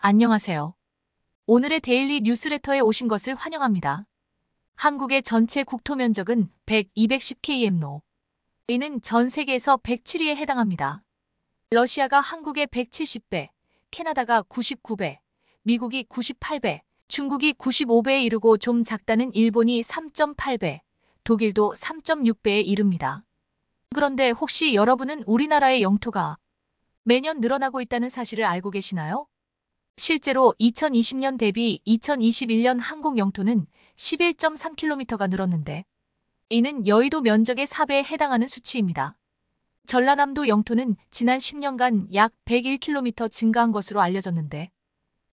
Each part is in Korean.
안녕하세요. 오늘의 데일리 뉴스레터에 오신 것을 환영합니다. 한국의 전체 국토 면적은 1 210km로 이는 전 세계에서 107위에 해당합니다. 러시아가 한국의 170배, 캐나다가 99배, 미국이 98배, 중국이 95배에 이르고 좀 작다는 일본이 3.8배, 독일도 3.6배에 이릅니다. 그런데 혹시 여러분은 우리나라의 영토가 매년 늘어나고 있다는 사실을 알고 계시나요? 실제로 2020년 대비 2021년 항공 영토는 11.3km가 늘었는데 이는 여의도 면적의 4배에 해당하는 수치입니다. 전라남도 영토는 지난 10년간 약 101km 증가한 것으로 알려졌는데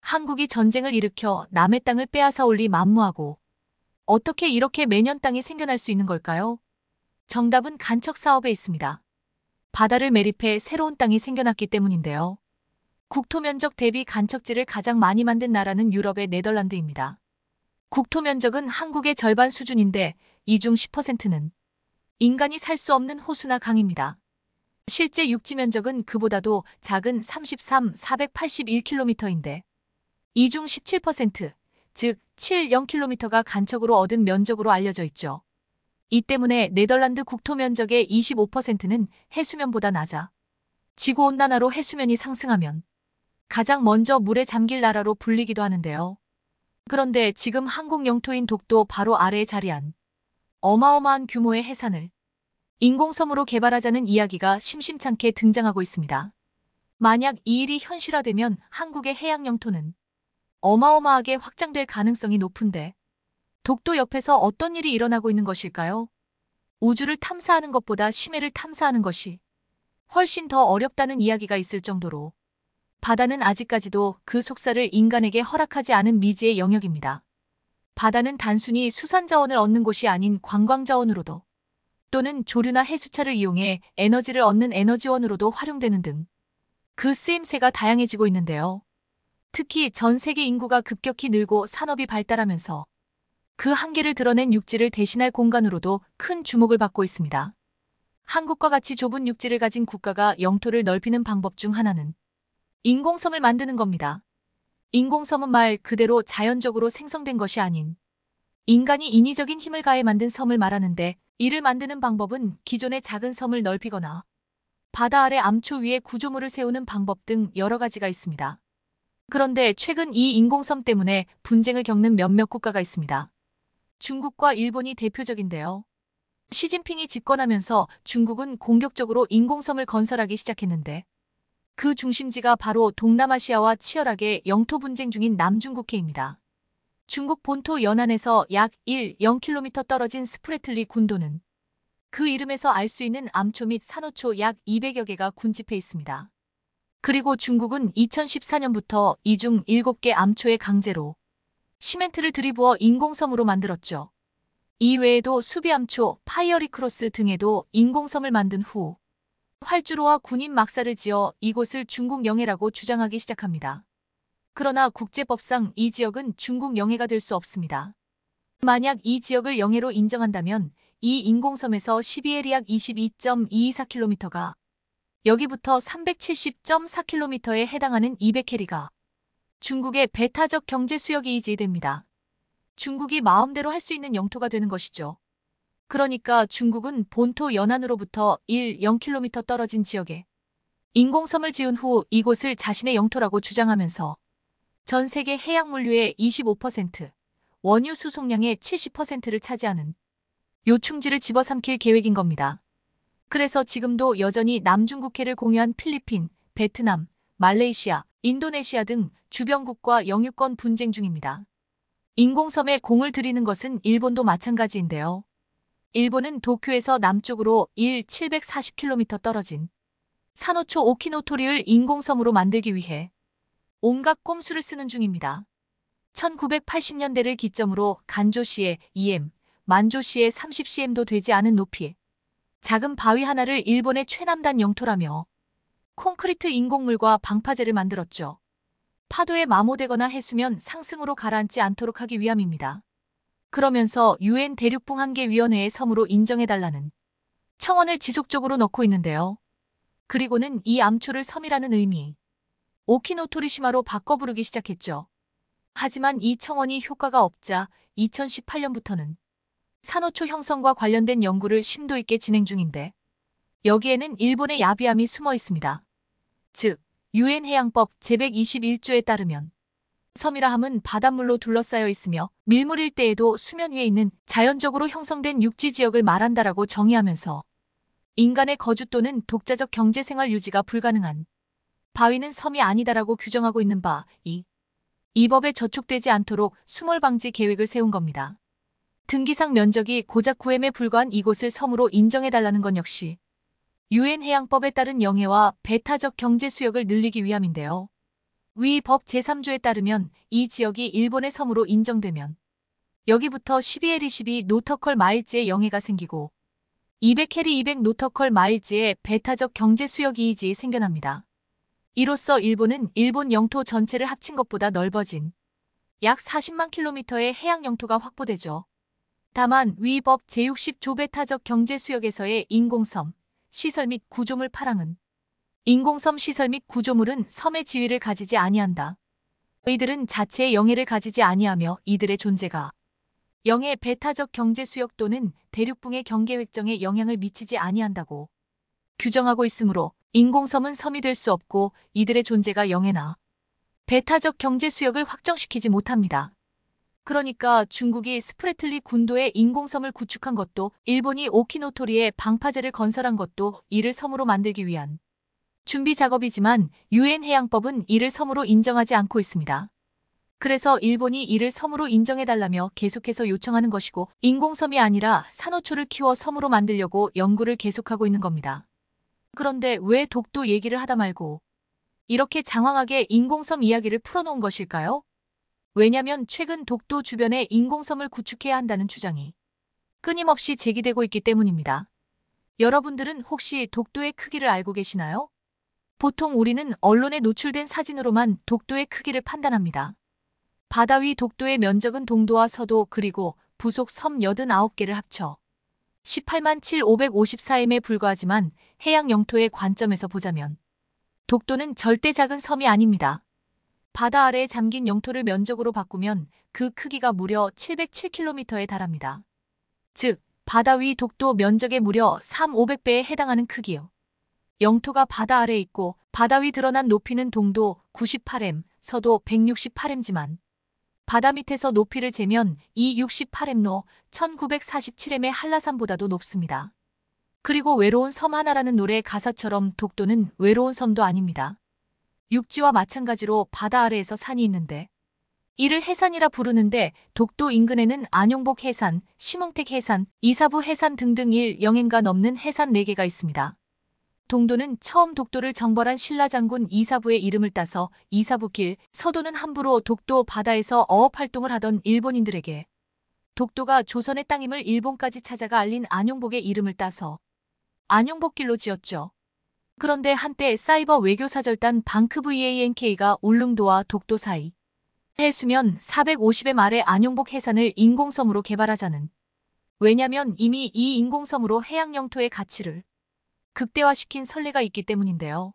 한국이 전쟁을 일으켜 남의 땅을 빼앗아 올리 만무하고 어떻게 이렇게 매년 땅이 생겨날 수 있는 걸까요? 정답은 간척 사업에 있습니다. 바다를 매립해 새로운 땅이 생겨났기 때문인데요. 국토면적 대비 간척지를 가장 많이 만든 나라는 유럽의 네덜란드입니다. 국토면적은 한국의 절반 수준인데 이 중 10%는 인간이 살 수 없는 호수나 강입니다. 실제 육지 면적은 그보다도 작은 33,481km인데 이 중 17%, 즉 70km가 간척으로 얻은 면적으로 알려져 있죠. 이 때문에 네덜란드 국토 면적의 25%는 해수면보다 낮아 지구온난화로 해수면이 상승하면 가장 먼저 물에 잠길 나라로 불리기도 하는데요. 그런데 지금 한국 영토인 독도 바로 아래에 자리한 어마어마한 규모의 해산을 인공섬으로 개발하자는 이야기가 심심찮게 등장하고 있습니다. 만약 이 일이 현실화되면 한국의 해양 영토는 어마어마하게 확장될 가능성이 높은데 독도 옆에서 어떤 일이 일어나고 있는 것일까요? 우주를 탐사하는 것보다 심해를 탐사하는 것이 훨씬 더 어렵다는 이야기가 있을 정도로 바다는 아직까지도 그 속사를 인간에게 허락하지 않은 미지의 영역입니다. 바다는 단순히 수산자원을 얻는 곳이 아닌 관광자원으로도 또는 조류나 해수차를 이용해 에너지를 얻는 에너지원으로도 활용되는 등 그 쓰임새가 다양해지고 있는데요. 특히 전 세계 인구가 급격히 늘고 산업이 발달하면서 그 한계를 드러낸 육지를 대신할 공간으로도 큰 주목을 받고 있습니다. 한국과 같이 좁은 육지를 가진 국가가 영토를 넓히는 방법 중 하나는 인공섬을 만드는 겁니다. 인공섬은 말 그대로 자연적으로 생성된 것이 아닌 인간이 인위적인 힘을 가해 만든 섬을 말하는데 이를 만드는 방법은 기존의 작은 섬을 넓히거나 바다 아래 암초 위에 구조물을 세우는 방법 등 여러 가지가 있습니다. 그런데 최근 이 인공섬 때문에 분쟁을 겪는 몇몇 국가가 있습니다. 중국과 일본이 대표적인데요. 시진핑이 집권하면서 중국은 공격적으로 인공섬을 건설하기 시작했는데 그 중심지가 바로 동남아시아와 치열하게 영토 분쟁 중인 남중국해입니다. 중국 본토 연안에서 약 1, 0km 떨어진 스프레틀리 군도는 그 이름에서 알 수 있는 암초 및 산호초 약 200여 개가 군집해 있습니다. 그리고 중국은 2014년부터 이 중 7개 암초의 강제로 시멘트를 들이부어 인공섬으로 만들었죠. 이외에도 수비암초, 파이어리크로스 등에도 인공섬을 만든 후 활주로와 군인 막사를 지어 이곳을 중국 영해라고 주장하기 시작합니다. 그러나 국제법상 이 지역은 중국 영해가 될 수 없습니다. 만약 이 지역을 영해로 인정한다면 이 인공섬에서 12해리약 2 2 2 4 k m 가 여기부터 370.4km에 해당하는 200해리가 중국의 배타적 경제 수역이 이지됩니다. 중국이 마음대로 할 수 있는 영토가 되는 것이죠. 그러니까 중국은 본토 연안으로부터 1, 0km 떨어진 지역에 인공섬을 지은 후 이곳을 자신의 영토라고 주장하면서 전 세계 해양 물류의 25%, 원유 수송량의 70%를 차지하는 요충지를 집어삼킬 계획인 겁니다. 그래서 지금도 여전히 남중국해를 공유한 필리핀, 베트남, 말레이시아, 인도네시아 등 주변국과 영유권 분쟁 중입니다. 인공섬에 공을 들이는 것은 일본도 마찬가지인데요. 일본은 도쿄에서 남쪽으로 1 740km 떨어진 산호초 오키노토리를 인공섬으로 만들기 위해 온갖 꼼수를 쓰는 중입니다. 1980년대를 기점으로 간조시의 2m, 만조시의 30cm도 되지 않은 높이 에 작은 바위 하나를 일본의 최남단 영토라며 콘크리트 인공물과 방파제를 만들었죠. 파도에 마모되거나 해수면 상승으로 가라앉지 않도록 하기 위함입니다. 그러면서 유엔 대륙풍 한계위원회의 섬으로 인정해달라는 청원을 지속적으로 넣고 있는데요. 그리고는 이 암초를 섬이라는 의미 오키노토리시마로 바꿔 부르기 시작했죠. 하지만 이 청원이 효과가 없자 2018년부터는 산호초 형성과 관련된 연구를 심도 있게 진행 중인데 여기에는 일본의 야비함이 숨어 있습니다. 즉, 유엔 해양법 제121조에 따르면 섬이라 함은 바닷물로 둘러싸여 있으며 밀물일 때에도 수면 위에 있는 자연적으로 형성된 육지 지역을 말한다라고 정의하면서 인간의 거주 또는 독자적 경제생활 유지가 불가능한 바위는 섬이 아니다라고 규정하고 있는 바이이 법에 저촉되지 않도록 수몰 방지 계획을 세운 겁니다. 등기상 면적이 고작 9m에 불과한 이곳을 섬으로 인정해달라는 건 역시 유엔 해양법에 따른 영해와 배타적 경제 수역을 늘리기 위함인데요. 위법 제3조에 따르면 이 지역이 일본의 섬으로 인정되면 여기부터 12L22 노터컬 마일지의 영해가 생기고 2 0 0해리200 노터컬 마일지의 배타적 경제 수역 이익이 생겨납니다. 이로써 일본은 일본 영토 전체를 합친 것보다 넓어진 약 40만 킬로미터의 해양 영토가 확보되죠. 다만 위법 제60조 배타적 경제 수역에서의 인공섬, 시설 및 구조물 파랑은 인공섬 시설 및 구조물은 섬의 지위를 가지지 아니한다. 이들은 자체의 영해를 가지지 아니하며 이들의 존재가 영해 배타적 경제 수역 또는 대륙붕의 경계 획정에 영향을 미치지 아니한다고 규정하고 있으므로 인공섬은 섬이 될 수 없고 이들의 존재가 영해나 배타적 경제 수역을 확정시키지 못합니다. 그러니까 중국이 스프레틀리 군도에 인공섬을 구축한 것도 일본이 오키노토리에 방파제를 건설한 것도 이를 섬으로 만들기 위한 준비 작업이지만 유엔 해양법은 이를 섬으로 인정하지 않고 있습니다. 그래서 일본이 이를 섬으로 인정해달라며 계속해서 요청하는 것이고 인공섬이 아니라 산호초를 키워 섬으로 만들려고 연구를 계속하고 있는 겁니다. 그런데 왜 독도 얘기를 하다 말고 이렇게 장황하게 인공섬 이야기를 풀어놓은 것일까요? 왜냐면 최근 독도 주변에 인공섬을 구축해야 한다는 주장이 끊임없이 제기되고 있기 때문입니다. 여러분들은 혹시 독도의 크기를 알고 계시나요? 보통 우리는 언론에 노출된 사진으로만 독도의 크기를 판단합니다. 바다 위 독도의 면적은 동도와 서도 그리고 부속 섬 89개를 합쳐 18만 7,554m에 불과하지만 해양 영토의 관점에서 보자면 독도는 절대 작은 섬이 아닙니다. 바다 아래에 잠긴 영토를 면적으로 바꾸면 그 크기가 무려 707km에 달합니다. 즉, 바다 위 독도 면적의 무려 3,500배에 해당하는 크기요. 영토가 바다 아래 있고 바다 위 드러난 높이는 동도 98m, 서도 168m지만 바다 밑에서 높이를 재면 이 68m로 1947m의 한라산보다도 높습니다. 그리고 외로운 섬 하나라는 노래의 가사처럼 독도는 외로운 섬도 아닙니다. 육지와 마찬가지로 바다 아래에서 산이 있는데 이를 해산이라 부르는데 독도 인근에는 안용복 해산, 심흥택 해산, 이사부 해산 등등 일 영행가 넘는 해산 4개가 있습니다. 동도는 처음 독도를 정벌한 신라장군 이사부의 이름을 따서 이사부길, 서도는 함부로 독도 바다에서 어업 활동을 하던 일본인들에게 독도가 조선의 땅임을 일본까지 찾아가 알린 안용복의 이름을 따서 안용복길로 지었죠. 그런데 한때 사이버 외교사절단 방크 VANK가 울릉도와 독도 사이 해수면 450의 말에 안용복 해산을 인공섬으로 개발하자는 왜냐면 이미 이 인공섬으로 해양 영토의 가치를 극대화시킨 선례가 있기 때문인데요.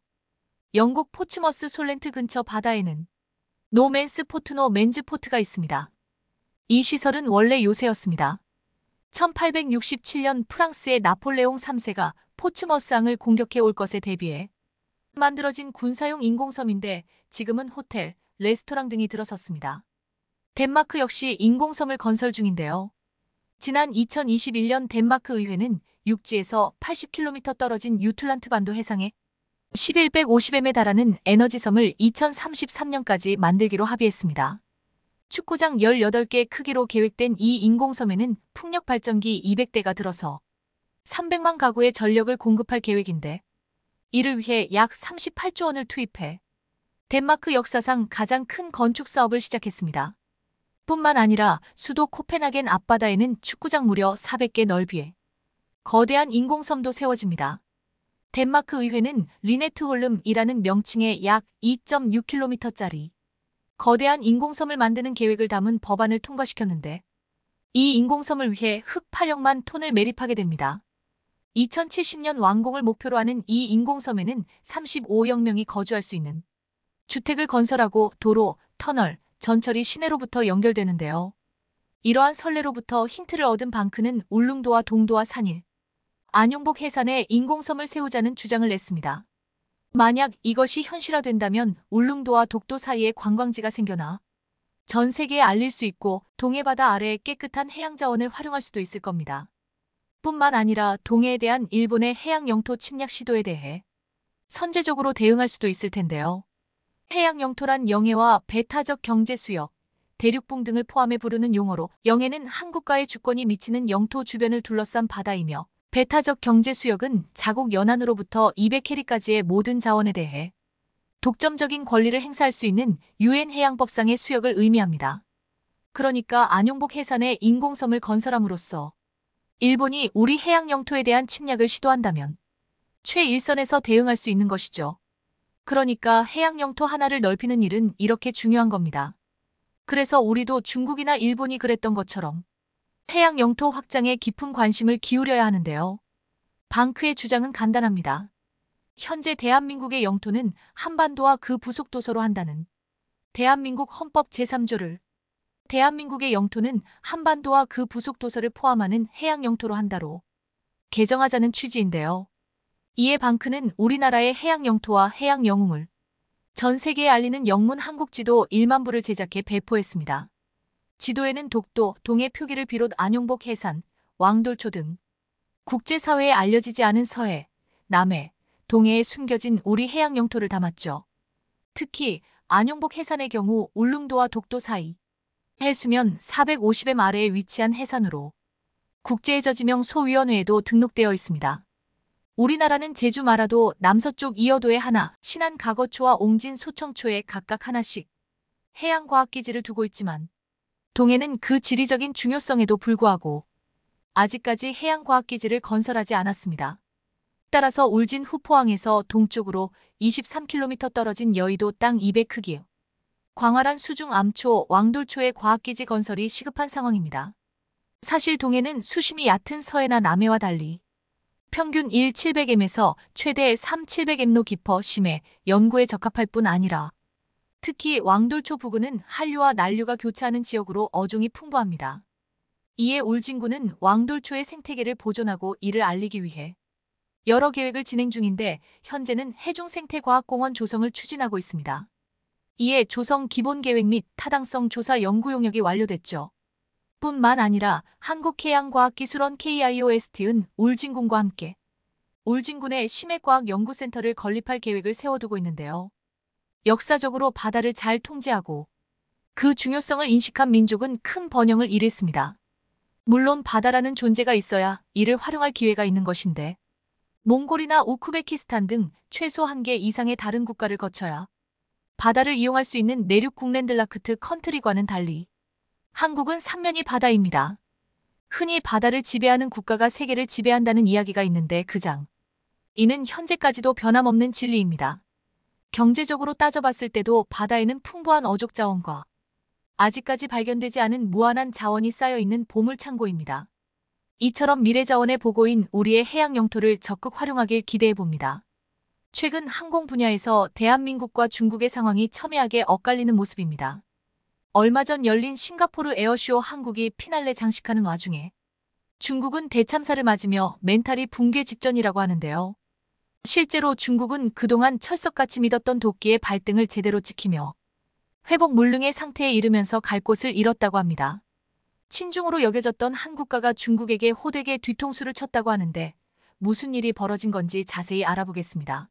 영국 포츠머스 솔렌트 근처 바다에는 노맨스 포트노 맨즈 포트가 있습니다. 이 시설은 원래 요새였습니다. 1867년 프랑스의 나폴레옹 3세가 포츠머스항을 공격해 올 것에 대비해 만들어진 군사용 인공섬인데 지금은 호텔, 레스토랑 등이 들어섰습니다. 덴마크 역시 인공섬을 건설 중인데요. 지난 2021년 덴마크 의회는 육지에서 80km 떨어진 유틀란트 반도 해상에 1150M에 달하는 에너지섬을 2033년까지 만들기로 합의했습니다. 축구장 18개 크기로 계획된 이 인공섬에는 풍력 발전기 200대가 들어서 300만 가구의 전력을 공급할 계획인데 이를 위해 약 38조 원을 투입해 덴마크 역사상 가장 큰 건축 사업을 시작했습니다. 뿐만 아니라 수도 코펜하겐 앞바다에는 축구장 무려 400개 넓이에 거대한 인공섬도 세워집니다. 덴마크 의회는 리네트 홀름이라는 명칭의 약 2.6km짜리 거대한 인공섬을 만드는 계획을 담은 법안을 통과시켰는데 이 인공섬을 위해 흑 8억만 톤을 매립하게 됩니다. 2070년 완공을 목표로 하는 이 인공섬에는 35억 명이 거주할 수 있는 주택을 건설하고 도로, 터널, 전철이 시내로부터 연결되는데요. 이러한 선례로부터 힌트를 얻은 방크는 울릉도와 동도와 산일, 안용복 해산에 인공섬을 세우자는 주장을 냈습니다. 만약 이것이 현실화된다면 울릉도와 독도 사이에 관광지가 생겨나 전 세계에 알릴 수 있고 동해바다 아래의 깨끗한 해양자원을 활용할 수도 있을 겁니다. 뿐만 아니라 동해에 대한 일본의 해양 영토 침략 시도에 대해 선제적으로 대응할 수도 있을 텐데요. 해양 영토란 영해와 배타적 경제 수역, 대륙붕 등을 포함해 부르는 용어로 영해는 한국과의 주권이 미치는 영토 주변을 둘러싼 바다이며 배타적 경제 수역은 자국 연안으로부터 200해리까지의 모든 자원에 대해 독점적인 권리를 행사할 수 있는 유엔 해양법상의 수역을 의미합니다. 그러니까 안용복 해산의 인공섬을 건설함으로써 일본이 우리 해양 영토에 대한 침략을 시도한다면 최일선에서 대응할 수 있는 것이죠. 그러니까 해양 영토 하나를 넓히는 일은 이렇게 중요한 겁니다. 그래서 우리도 중국이나 일본이 그랬던 것처럼 태양 영토 확장에 깊은 관심을 기울여야 하는데요. 방크의 주장은 간단합니다. 현재 대한민국의 영토는 한반도와 그 부속도서로 한다는 대한민국 헌법 제3조를 대한민국의 영토는 한반도와 그 부속도서를 포함하는 해양 영토로 한다로 개정하자는 취지인데요. 이에 방크는 우리나라의 해양 영토와 해양 영웅을 전 세계에 알리는 영문 한국지도 1만 부를 제작해 배포했습니다. 지도에는 독도, 동해 표기를 비롯 안용복 해산, 왕돌초 등 국제사회에 알려지지 않은 서해, 남해, 동해에 숨겨진 우리 해양 영토를 담았죠. 특히 안용복 해산의 경우 울릉도와 독도 사이 해수면 450m 아래에 위치한 해산으로 국제해저지명 소위원회에도 등록되어 있습니다. 우리나라는 제주 마라도 남서쪽 이어도에 하나, 신안 가거초와 옹진 소청초에 각각 하나씩 해양과학기지를 두고 있지만 동해는 그 지리적인 중요성에도 불구하고 아직까지 해양과학기지를 건설하지 않았습니다. 따라서 울진 후포항에서 동쪽으로 23km 떨어진 여의도 땅 200 크기 광활한 수중 암초 왕돌초의 과학기지 건설이 시급한 상황입니다. 사실 동해는 수심이 얕은 서해나 남해와 달리 평균 1,700m에서 최대 3,700m로 깊어 심해 연구에 적합할 뿐 아니라 특히 왕돌초 부근은 한류와 난류가 교차하는 지역으로 어종이 풍부합니다. 이에 울진군은 왕돌초의 생태계를 보존하고 이를 알리기 위해 여러 계획을 진행 중인데 현재는 해중생태과학공원 조성을 추진하고 있습니다. 이에 조성 기본 계획 및 타당성 조사 연구 용역이 완료됐죠. 뿐만 아니라 한국해양과학기술원 KIOST은 울진군과 함께 울진군의 심해과학연구센터를 건립할 계획을 세워두고 있는데요. 역사적으로 바다를 잘 통제하고 그 중요성을 인식한 민족은 큰 번영을 이뤘습니다. 물론 바다라는 존재가 있어야 이를 활용할 기회가 있는 것인데 몽골이나 우크베키스탄 등 최소 한 개 이상의 다른 국가를 거쳐야 바다를 이용할 수 있는 내륙 국랜들라크트 컨트리과는 달리 한국은 삼면이 바다입니다. 흔히 바다를 지배하는 국가가 세계를 지배한다는 이야기가 있는데 그 장. 이는 현재까지도 변함없는 진리입니다. 경제적으로 따져봤을 때도 바다에는 풍부한 어족 자원과 아직까지 발견되지 않은 무한한 자원이 쌓여있는 보물창고입니다. 이처럼 미래자원의 보고인 우리의 해양 영토를 적극 활용하길 기대해봅니다. 최근 항공 분야에서 대한민국과 중국의 상황이 첨예하게 엇갈리는 모습입니다. 얼마 전 열린 싱가포르 에어쇼 한국이 피날레 장식하는 와중에 중국은 대참사를 맞으며 멘탈이 붕괴 직전이라고 하는데요. 실제로 중국은 그동안 철석같이 믿었던 도끼의 발등을 제대로 지키며 회복 물릉의 상태에 이르면서 갈 곳을 잃었다고 합니다. 친중으로 여겨졌던 한국가가 중국에게 호되게 뒤통수를 쳤다고 하는데 무슨 일이 벌어진 건지 자세히 알아보겠습니다.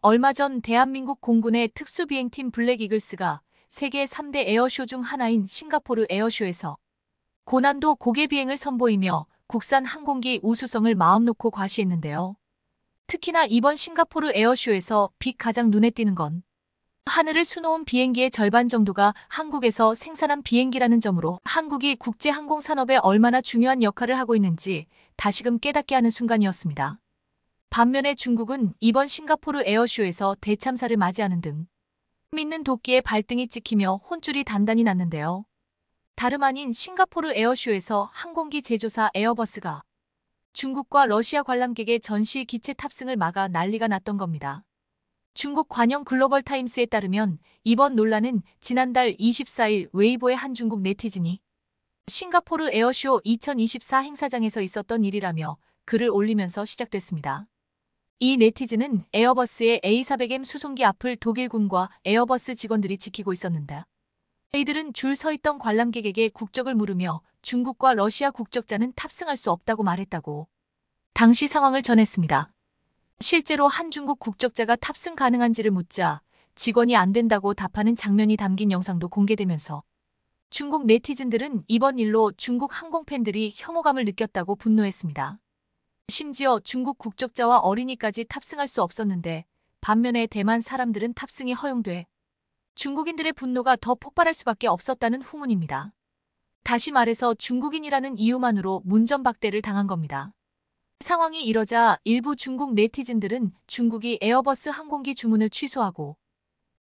얼마 전 대한민국 공군의 특수비행팀 블랙이글스가 세계 3대 에어쇼 중 하나인 싱가포르 에어쇼에서 고난도 고개 비행을 선보이며 국산 항공기 우수성을 마음 놓고 과시했는데요. 특히나 이번 싱가포르 에어쇼에서 빛 가장 눈에 띄는 건 하늘을 수놓은 비행기의 절반 정도가 한국에서 생산한 비행기라는 점으로 한국이 국제 항공 산업에 얼마나 중요한 역할을 하고 있는지 다시금 깨닫게 하는 순간이었습니다. 반면에 중국은 이번 싱가포르 에어쇼에서 대참사를 맞이하는 등 믿는 도끼에 발등이 찍히며 혼줄이 단단히 났는데요. 다름 아닌 싱가포르 에어쇼에서 항공기 제조사 에어버스가 중국과 러시아 관람객의 전시 기체 탑승을 막아 난리가 났던 겁니다. 중국 관영 글로벌 타임스에 따르면 이번 논란은 지난달 24일 웨이보의 한 중국 네티즌이 싱가포르 에어쇼 2024 행사장에서 있었던 일이라며 글을 올리면서 시작됐습니다. 이 네티즌은 에어버스의 A400M 수송기 앞을 독일군과 에어버스 직원들이 지키고 있었는데 이들은 줄 서 있던 관람객에게 국적을 물으며 중국과 러시아 국적자는 탑승할 수 없다고 말했다고 당시 상황을 전했습니다. 실제로 한 중국 국적자가 탑승 가능한지를 묻자 직원이 안 된다고 답하는 장면이 담긴 영상도 공개되면서 중국 네티즌들은 이번 일로 중국 항공 팬들이 혐오감을 느꼈다고 분노했습니다. 심지어 중국 국적자와 어린이까지 탑승할 수 없었는데 반면에 대만 사람들은 탑승이 허용돼 중국인들의 분노가 더 폭발할 수밖에 없었다는 후문입니다. 다시 말해서 중국인이라는 이유만으로 문전박대를 당한 겁니다. 상황이 이러자 일부 중국 네티즌들은 중국이 에어버스 항공기 주문을 취소하고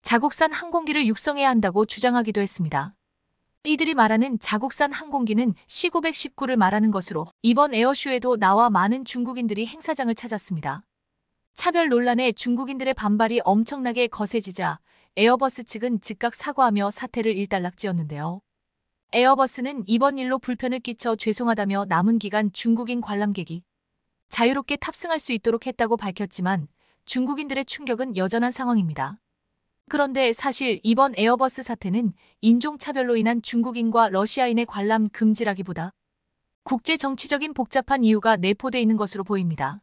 자국산 항공기를 육성해야 한다고 주장하기도 했습니다. 이들이 말하는 자국산 항공기는 C919를 말하는 것으로 이번 에어쇼에도 나와 많은 중국인들이 행사장을 찾았습니다. 차별 논란에 중국인들의 반발이 엄청나게 거세지자 에어버스 측은 즉각 사과하며 사태를 일단락지었는데요. 에어버스는 이번 일로 불편을 끼쳐 죄송하다며 남은 기간 중국인 관람객이 자유롭게 탑승할 수 있도록 했다고 밝혔지만 중국인들의 충격은 여전한 상황입니다. 그런데 사실 이번 에어버스 사태는 인종차별로 인한 중국인과 러시아인의 관람 금지라기보다 국제 정치적인 복잡한 이유가 내포돼 있는 것으로 보입니다.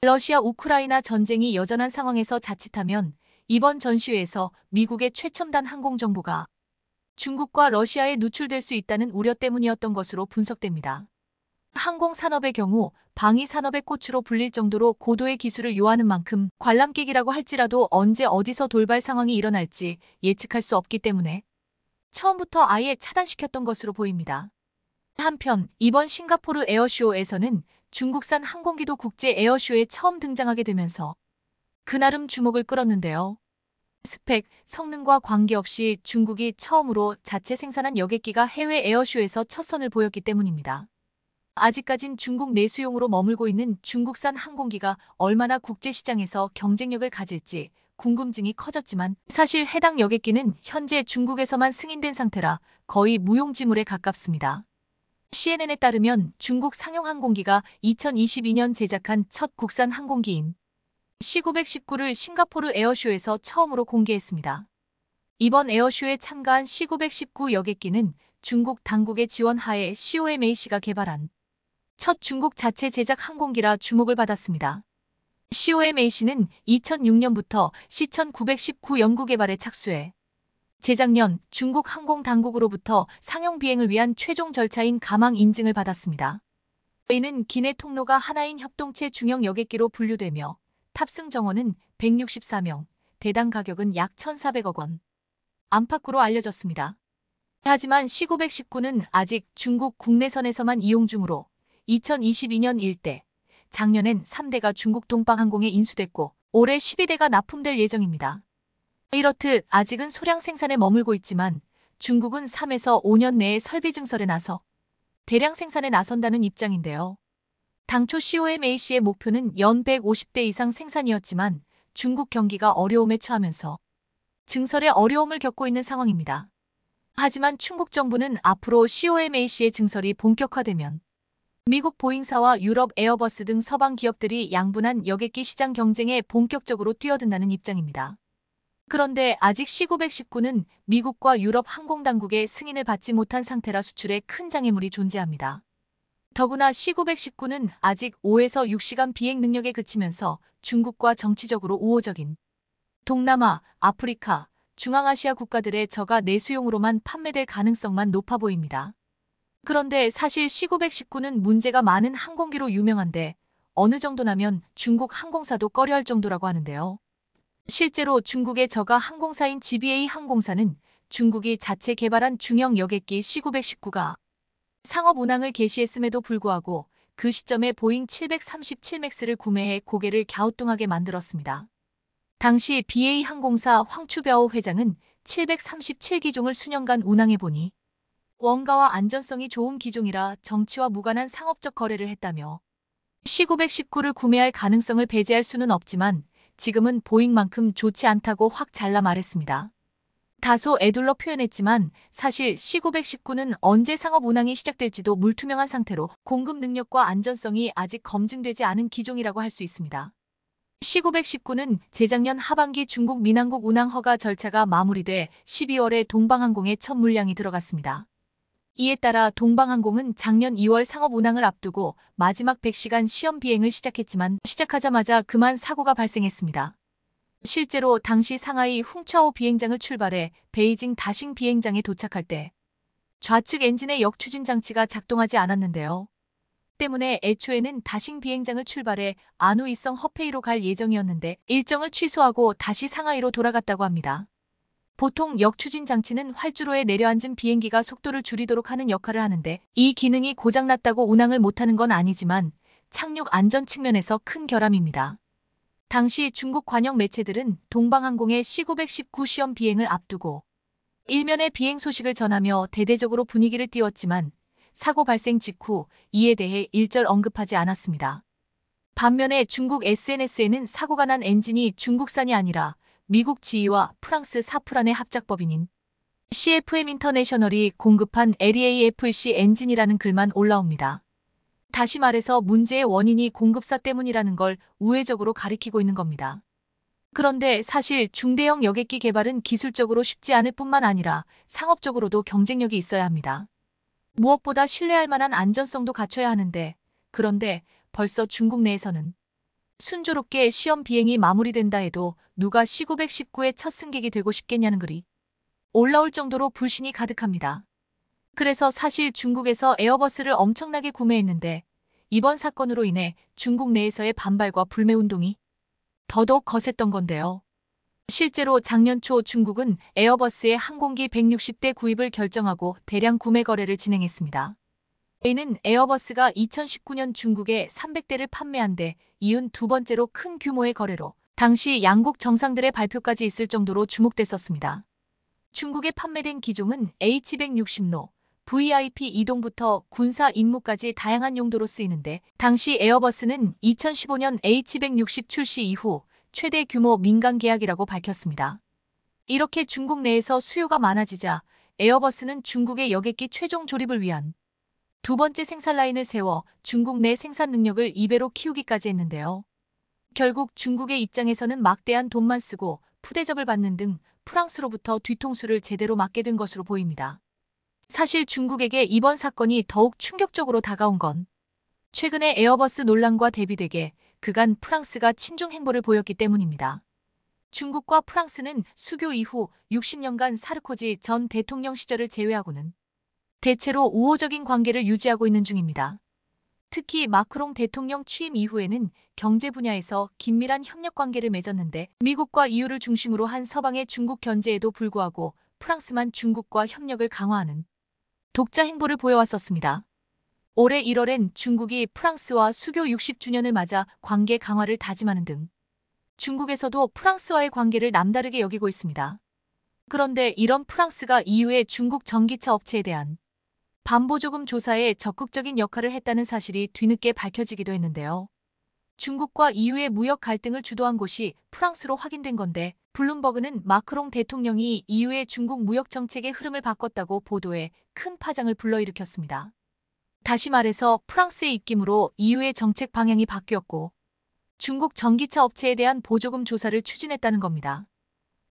러시아 우크라이나 전쟁이 여전한 상황에서 자칫하면 이번 전시회에서 미국의 최첨단 항공정보가 중국과 러시아에 누출될 수 있다는 우려 때문이었던 것으로 분석됩니다. 항공산업의 경우 방위산업의 꽃으로 불릴 정도로 고도의 기술을 요하는 만큼 관람객이라고 할지라도 언제 어디서 돌발 상황이 일어날지 예측할 수 없기 때문에 처음부터 아예 차단시켰던 것으로 보입니다. 한편 이번 싱가포르 에어쇼에서는 중국산 항공기도 국제 에어쇼에 처음 등장하게 되면서 그나름 주목을 끌었는데요. 스펙, 성능과 관계없이 중국이 처음으로 자체 생산한 여객기가 해외 에어쇼에서 첫 선을 보였기 때문입니다. 아직까진 중국 내수용으로 머물고 있는 중국산 항공기가 얼마나 국제시장에서 경쟁력을 가질지 궁금증이 커졌지만 사실 해당 여객기는 현재 중국에서만 승인된 상태라 거의 무용지물에 가깝습니다. CNN에 따르면 중국 상용 항공기가 2022년 제작한 첫 국산 항공기인 C919를 싱가포르 에어쇼에서 처음으로 공개했습니다. 이번 에어쇼에 참가한 C919 여객기는 중국 당국의 지원 하에 COMAC가 개발한 첫 중국 자체 제작 항공기라 주목을 받았습니다. COMAC는 2006년부터 C1919 연구 개발에 착수해 재작년 중국 항공 당국으로부터 상용 비행을 위한 최종 절차인 가망 인증을 받았습니다. 이는 기내 통로가 하나인 협동체 중형 여객기로 분류되며 탑승 정원은 164명, 대당 가격은 약 1,400억 원. 안팎으로 알려졌습니다. 하지만 C919는 아직 중국 국내선에서만 이용 중으로 2022년 1대 작년엔 3대가 중국 동방항공에 인수됐고 올해 12대가 납품될 예정입니다. 이렇듯 아직은 소량 생산에 머물고 있지만 중국은 3에서 5년 내에 설비 증설에 나서 대량 생산에 나선다는 입장인데요. 당초 COMAC의 목표는 연 150대 이상 생산이었지만 중국 경기가 어려움에 처하면서 증설에 어려움을 겪고 있는 상황입니다. 하지만 중국 정부는 앞으로 COMAC의 증설이 본격화되면 미국 보잉사와 유럽 에어버스 등 서방 기업들이 양분한 여객기 시장 경쟁에 본격적으로 뛰어든다는 입장입니다. 그런데 아직 C919는 미국과 유럽 항공당국의 승인을 받지 못한 상태라 수출에 큰 장애물이 존재합니다. 더구나 C919는 아직 5에서 6시간 비행 능력에 그치면서 중국과 정치적으로 우호적인 동남아, 아프리카, 중앙아시아 국가들의 저가 내수용으로만 판매될 가능성만 높아 보입니다. 그런데 사실 C919는 문제가 많은 항공기로 유명한데 어느 정도나면 중국 항공사도 꺼려할 정도라고 하는데요. 실제로 중국의 저가 항공사인 GBA 항공사는 중국이 자체 개발한 중형 여객기 C919가 상업 운항을 개시했음에도 불구하고 그 시점에 보잉 737 맥스를 구매해 고개를 갸우뚱하게 만들었습니다. 당시 BA 항공사 황추벼호 회장은 737기종을 수년간 운항해보니 원가와 안전성이 좋은 기종이라 정치와 무관한 상업적 거래를 했다며 C919를 구매할 가능성을 배제할 수는 없지만 지금은 보잉만큼 좋지 않다고 확 잘라 말했습니다. 다소 애둘러 표현했지만 사실 C919는 언제 상업 운항이 시작될지도 물투명한 상태로 공급 능력과 안전성이 아직 검증되지 않은 기종이라고 할 수 있습니다. C919는 재작년 하반기 중국 민항국 운항 허가 절차가 마무리돼 12월에 동방항공에 첫 물량이 들어갔습니다. 이에 따라 동방항공은 작년 2월 상업 운항을 앞두고 마지막 100시간 시험 비행을 시작했지만 시작하자마자 그만 사고가 발생했습니다. 실제로 당시 상하이 훔차오 비행장을 출발해 베이징 다싱 비행장에 도착할 때 좌측 엔진의 역추진 장치가 작동하지 않았는데요. 때문에 애초에는 다싱 비행장을 출발해 안우이성 허페이로 갈 예정이었는데 일정을 취소하고 다시 상하이로 돌아갔다고 합니다. 보통 역추진 장치는 활주로에 내려앉은 비행기가 속도를 줄이도록 하는 역할을 하는데 이 기능이 고장났다고 운항을 못하는 건 아니지만 착륙 안전 측면에서 큰 결함입니다. 당시 중국 관영 매체들은 동방항공의 C919 시험 비행을 앞두고 일면의 비행 소식을 전하며 대대적으로 분위기를 띄웠지만 사고 발생 직후 이에 대해 일절 언급하지 않았습니다. 반면에 중국 SNS에는 사고가 난 엔진이 중국산이 아니라 미국 지이와 프랑스 사프란의 합작법인인 CFM 인터내셔널이 공급한 LAFC e 엔진이라는 글만 올라옵니다. 다시 말해서 문제의 원인이 공급사 때문이라는 걸 우회적으로 가리키고 있는 겁니다. 그런데 사실 중대형 여객기 개발은 기술적으로 쉽지 않을 뿐만 아니라 상업적으로도 경쟁력이 있어야 합니다. 무엇보다 신뢰할 만한 안전성도 갖춰야 하는데 그런데 벌써 중국 내에서는 순조롭게 시험 비행이 마무리된다 해도 누가 C919의 첫 승객이 되고 싶겠냐는 글이 올라올 정도로 불신이 가득합니다. 그래서 사실 중국에서 에어버스를 엄청나게 구매했는데 이번 사건으로 인해 중국 내에서의 반발과 불매운동이 더더욱 거셌던 건데요. 실제로 작년 초 중국은 에어버스의 항공기 160대 구입을 결정하고 대량 구매 거래를 진행했습니다. A는 에어버스가 2019년 중국에 300대를 판매한 데 이은 두 번째로 큰 규모의 거래로 당시 양국 정상들의 발표까지 있을 정도로 주목됐었습니다. 중국에 판매된 기종은 H160로 VIP 이동부터 군사 임무까지 다양한 용도로 쓰이는데 당시 에어버스는 2015년 H160 출시 이후 최대 규모 민간 계약이라고 밝혔습니다. 이렇게 중국 내에서 수요가 많아지자 에어버스는 중국의 여객기 최종 조립을 위한 두 번째 생산 라인을 세워 중국 내 생산 능력을 2배로 키우기까지 했는데요. 결국 중국의 입장에서는 막대한 돈만 쓰고 푸대접을 받는 등 프랑스로부터 뒤통수를 제대로 맞게 된 것으로 보입니다. 사실 중국에게 이번 사건이 더욱 충격적으로 다가온 건 최근의 에어버스 논란과 대비되게 그간 프랑스가 친중 행보를 보였기 때문입니다. 중국과 프랑스는 수교 이후 60년간 사르코지 전 대통령 시절을 제외하고는 대체로 우호적인 관계를 유지하고 있는 중입니다. 특히 마크롱 대통령 취임 이후에는 경제 분야에서 긴밀한 협력 관계를 맺었는데 미국과 이유를 중심으로 한 서방의 중국 견제에도 불구하고 프랑스만 중국과 협력을 강화하는 독자 행보를 보여왔었습니다. 올해 1월엔 중국이 프랑스와 수교 60주년을 맞아 관계 강화를 다짐하는 등 중국에서도 프랑스와의 관계를 남다르게 여기고 있습니다. 그런데 이런 프랑스가 이후의 중국 전기차 업체에 대한 반보조금 조사에 적극적인 역할을 했다는 사실이 뒤늦게 밝혀지기도 했는데요. 중국과 EU의 무역 갈등을 주도한 곳이 프랑스로 확인된 건데 블룸버그는 마크롱 대통령이 EU의 중국 무역 정책의 흐름을 바꿨다고 보도해 큰 파장을 불러일으켰습니다. 다시 말해서 프랑스의 입김으로 EU의 정책 방향이 바뀌었고 중국 전기차 업체에 대한 보조금 조사를 추진했다는 겁니다.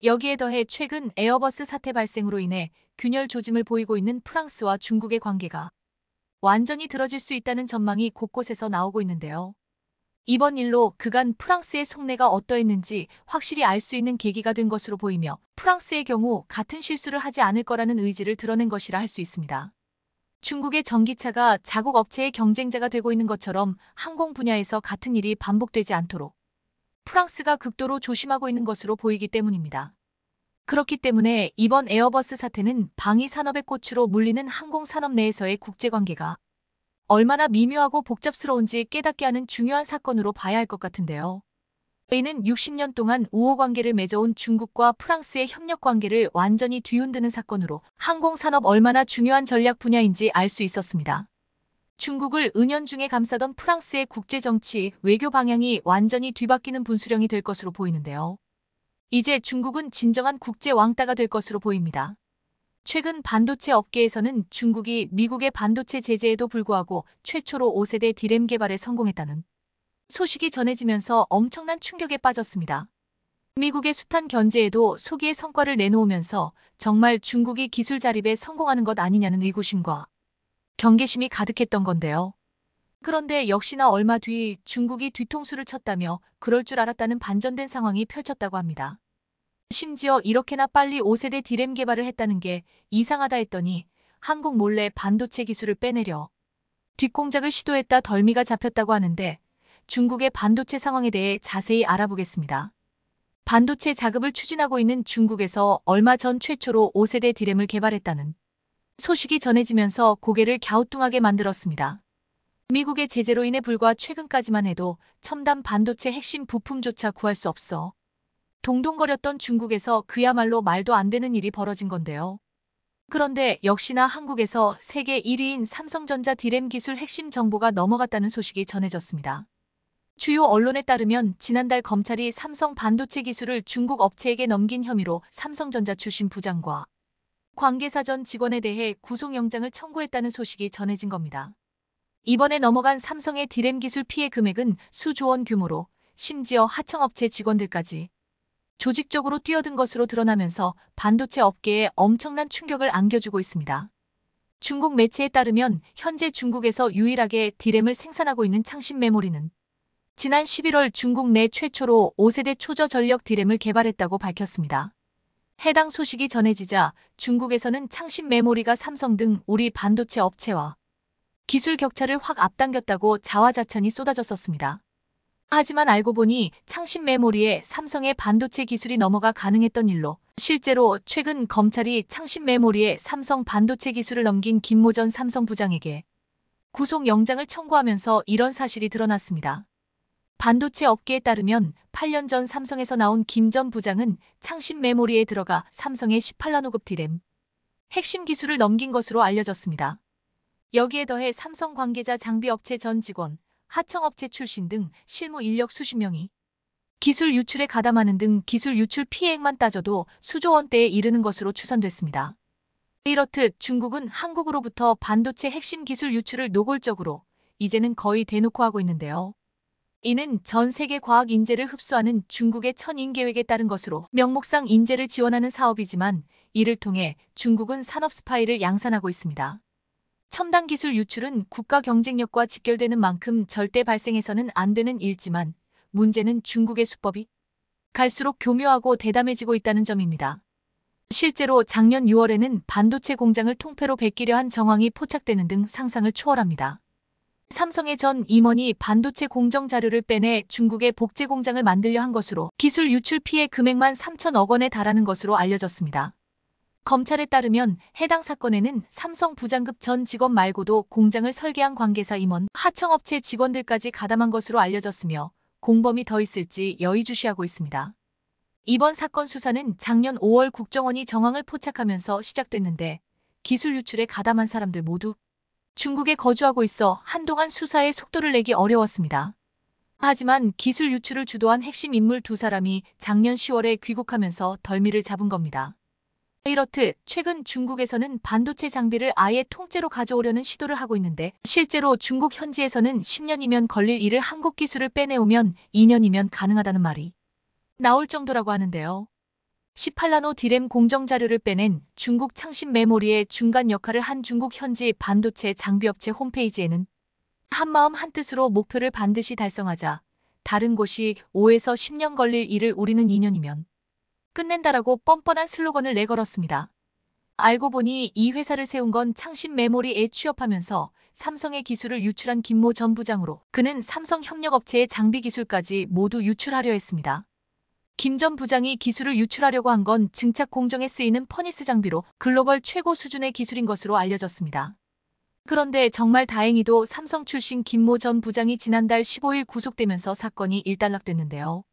여기에 더해 최근 에어버스 사태 발생으로 인해 균열 조짐을 보이고 있는 프랑스와 중국의 관계가 완전히 들어질 수 있다는 전망이 곳곳에서 나오고 있는데요. 이번 일로 그간 프랑스의 속내가 어떠했는지 확실히 알 수 있는 계기가 된 것으로 보이며 프랑스의 경우 같은 실수를 하지 않을 거라는 의지를 드러낸 것이라 할 수 있습니다. 중국의 전기차가 자국 업체의 경쟁자가 되고 있는 것처럼 항공 분야에서 같은 일이 반복되지 않도록 프랑스가 극도로 조심하고 있는 것으로 보이기 때문입니다. 그렇기 때문에 이번 에어버스 사태는 방위 산업의 꽃으로 물리는 항공산업 내에서의 국제관계가 얼마나 미묘하고 복잡스러운지 깨닫게 하는 중요한 사건으로 봐야 할 것 같은데요. 이는 60년 동안 우호 관계를 맺어온 중국과 프랑스의 협력 관계를 완전히 뒤흔드는 사건으로 항공산업 얼마나 중요한 전략 분야인지 알 수 있었습니다. 중국을 은연중에 감싸던 프랑스의 국제정치, 외교 방향이 완전히 뒤바뀌는 분수령이 될 것으로 보이는데요. 이제 중국은 진정한 국제 왕따가 될 것으로 보입니다. 최근 반도체 업계에서는 중국이 미국의 반도체 제재에도 불구하고 최초로 5세대 디램 개발에 성공했다는 소식이 전해지면서 엄청난 충격에 빠졌습니다. 미국의 숱한 견제에도 소기의 성과를 내놓으면서 정말 중국이 기술 자립에 성공하는 것 아니냐는 의구심과 경계심이 가득했던 건데요. 그런데 역시나 얼마 뒤 중국이 뒤통수를 쳤다며 그럴 줄 알았다는 반전된 상황이 펼쳤다고 합니다. 심지어 이렇게나 빨리 5세대 디램 개발을 했다는 게 이상하다 했더니 한국 몰래 반도체 기술을 빼내려 뒷공작을 시도했다 덜미가 잡혔다고 하는데 중국의 반도체 상황에 대해 자세히 알아보겠습니다. 반도체 자급을 추진하고 있는 중국에서 얼마 전 최초로 5세대 디램을 개발했다는 소식이 전해지면서 고개를 갸우뚱하게 만들었습니다. 미국의 제재로 인해 불과 최근까지만 해도 첨단 반도체 핵심 부품조차 구할 수 없어 동동거렸던 중국에서 그야말로 말도 안 되는 일이 벌어진 건데요. 그런데 역시나 한국에서 세계 1위인 삼성전자 디램 기술 핵심 정보가 넘어갔다는 소식이 전해졌습니다. 주요 언론에 따르면 지난달 검찰이 삼성 반도체 기술을 중국 업체에게 넘긴 혐의로 삼성전자 출신 부장과 관계사 전 직원에 대해 구속영장을 청구했다는 소식이 전해진 겁니다. 이번에 넘어간 삼성의 디램 기술 피해 금액은 수조원 규모로 심지어 하청업체 직원들까지 조직적으로 뛰어든 것으로 드러나면서 반도체 업계에 엄청난 충격을 안겨주고 있습니다. 중국 매체에 따르면 현재 중국에서 유일하게 디램을 생산하고 있는 창신 메모리는 지난 11월 중국 내 최초로 5세대 초저 전력 디램을 개발했다고 밝혔습니다. 해당 소식이 전해지자 중국에서는 창신 메모리가 삼성 등 우리 반도체 업체와 기술 격차를 확 앞당겼다고 자화자찬이 쏟아졌었습니다. 하지만 알고 보니 창신 메모리에 삼성의 반도체 기술이 넘어가 가능했던 일로 실제로 최근 검찰이 창신 메모리에 삼성 반도체 기술을 넘긴 김모 전 삼성 부장에게 구속영장을 청구하면서 이런 사실이 드러났습니다. 반도체 업계에 따르면 8년 전 삼성에서 나온 김 전 부장은 창신 메모리에 들어가 삼성의 18나노급 디램 핵심 기술을 넘긴 것으로 알려졌습니다. 여기에 더해 삼성 관계자 장비업체 전 직원 하청업체 출신 등 실무 인력 수십 명이 기술 유출에 가담하는 등 기술 유출 피해액만 따져도 수조 원대에 이르는 것으로 추산됐습니다. 이렇듯 중국은 한국으로부터 반도체 핵심 기술 유출을 노골적으로 이제는 거의 대놓고 하고 있는데요. 이는 전 세계 과학 인재를 흡수하는 중국의 천인 계획에 따른 것으로 명목상 인재를 지원하는 사업이지만 이를 통해 중국은 산업 스파이를 양산하고 있습니다. 첨단 기술 유출은 국가 경쟁력과 직결되는 만큼 절대 발생해서는 안 되는 일지만 문제는 중국의 수법이 갈수록 교묘하고 대담해지고 있다는 점입니다. 실제로 작년 6월에는 반도체 공장을 통폐로 베끼려 한 정황이 포착되는 등 상상을 초월합니다. 삼성의 전 임원이 반도체 공정 자료를 빼내 중국의 복제 공장을 만들려 한 것으로 기술 유출 피해 금액만 3천억 원에 달하는 것으로 알려졌습니다. 검찰에 따르면 해당 사건에는 삼성 부장급 전 직원 말고도 공장을 설계한 관계사 임원, 하청업체 직원들까지 가담한 것으로 알려졌으며 공범이 더 있을지 여의주시하고 있습니다. 이번 사건 수사는 작년 5월 국정원이 정황을 포착하면서 시작됐는데 기술 유출에 가담한 사람들 모두 중국에 거주하고 있어 한동안 수사에 속도를 내기 어려웠습니다. 하지만 기술 유출을 주도한 핵심 인물 두 사람이 작년 10월에 귀국하면서 덜미를 잡은 겁니다. 이렇듯 최근 중국에서는 반도체 장비를 아예 통째로 가져오려는 시도를 하고 있는데 실제로 중국 현지에서는 10년이면 걸릴 일을 한국 기술을 빼내오면 2년이면 가능하다는 말이 나올 정도라고 하는데요. 18나노 디램 공정 자료를 빼낸 중국 창신 메모리의 중간 역할을 한 중국 현지 반도체 장비업체 홈페이지에는 한마음 한뜻으로 목표를 반드시 달성하자 다른 곳이 5에서 10년 걸릴 일을 우리는 2년이면 끝낸다라고 뻔뻔한 슬로건을 내걸었습니다. 알고 보니 이 회사를 세운 건 창신 메모리에 취업하면서 삼성의 기술을 유출한 김모 전 부장으로 그는 삼성 협력업체의 장비 기술까지 모두 유출하려 했습니다. 김 전 부장이 기술을 유출하려고 한 건 증착 공정에 쓰이는 퍼니스 장비로 글로벌 최고 수준의 기술인 것으로 알려졌습니다. 그런데 정말 다행히도 삼성 출신 김모전 부장이 지난달 15일 구속되면서 사건이 일단락됐는데요.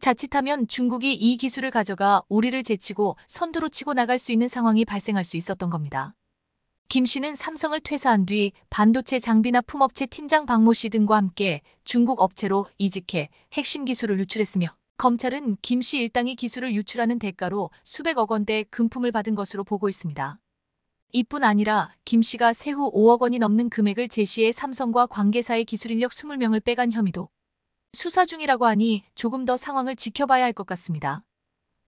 자칫하면 중국이 이 기술을 가져가 오리를 제치고 선두로 치고 나갈 수 있는 상황이 발생할 수 있었던 겁니다. 김 씨는 삼성을 퇴사한 뒤 반도체 장비나 품업체 팀장 박모 씨 등과 함께 중국 업체로 이직해 핵심 기술을 유출했으며 검찰은 김 씨 일당이 기술을 유출하는 대가로 수백억 원대 금품을 받은 것으로 보고 있습니다. 이뿐 아니라 김 씨가 세후 5억 원이 넘는 금액을 제시해 삼성과 관계사의 기술 인력 20명을 빼간 혐의도 수사 중이라고 하니 조금 더 상황을 지켜봐야 할 것 같습니다.